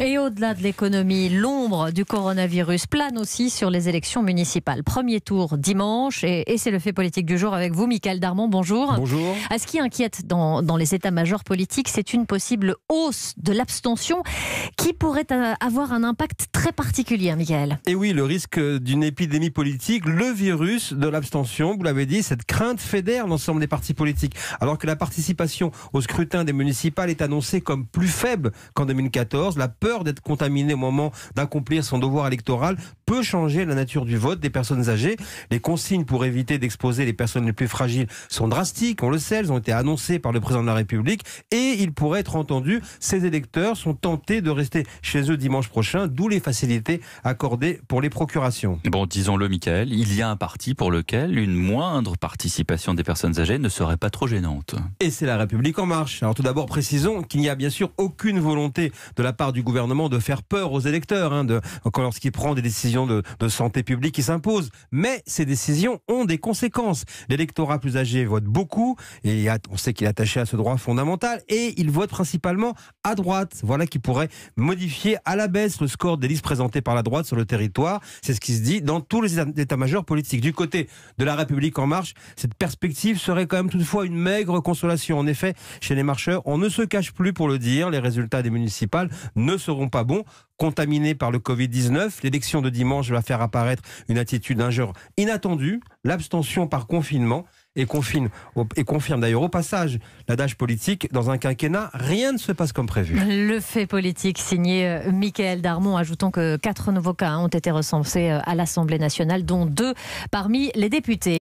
Et au-delà de l'économie, l'ombre du coronavirus plane aussi sur les élections municipales. Premier tour dimanche, et, c'est le fait politique du jour avec vous, Michael Darmon. Bonjour. Bonjour. À ce qui inquiète dans, dans les états-majors politiques, c'est une possible hausse de l'abstention qui pourrait avoir un impact très particulière, Michael. Et oui, le risque d'une épidémie politique, le virus de l'abstention, vous l'avez dit, cette crainte fédère l'ensemble des partis politiques. Alors que la participation au scrutin des municipales est annoncée comme plus faible qu'en 2014, la peur d'être contaminé au moment d'accomplir son devoir électoral peut changer la nature du vote des personnes âgées. Les consignes pour éviter d'exposer les personnes les plus fragiles sont drastiques, on le sait, elles ont été annoncées par le président de la République et il pourrait être entendu. Ces électeurs sont tentés de rester chez eux dimanche prochain, d'où les facilités accordées pour les procurations. Bon, disons-le, Michael, il y a un parti pour lequel une moindre participation des personnes âgées ne serait pas trop gênante. Et c'est la République en marche. Alors tout d'abord, précisons qu'il n'y a bien sûr aucune volonté de la part du gouvernement de faire peur aux électeurs hein, lorsqu'il prend des décisions de, de santé publique qui s'impose. Mais ces décisions ont des conséquences. L'électorat plus âgé vote beaucoup, et on sait qu'il est attaché à ce droit fondamental, et il vote principalement à droite. Voilà qui pourrait modifier à la baisse le score des listes présentées par la droite sur le territoire. C'est ce qui se dit dans tous les états-majors politiques. Du côté de la République en marche, cette perspective serait quand même toutefois une maigre consolation. En effet, chez les marcheurs, on ne se cache plus pour le dire, les résultats des municipales ne seront pas bons. Contaminée par le Covid-19. L'élection de dimanche va faire apparaître une attitude d'un genre inattendue, l'abstention par confinement et confine et confirme d'ailleurs au passage l'adage politique dans un quinquennat rien ne se passe comme prévu. Le fait politique signé euh, Michael Darmon ajoutant que quatre nouveaux cas ont été recensés euh, à l'Assemblée nationale dont deux parmi les députés.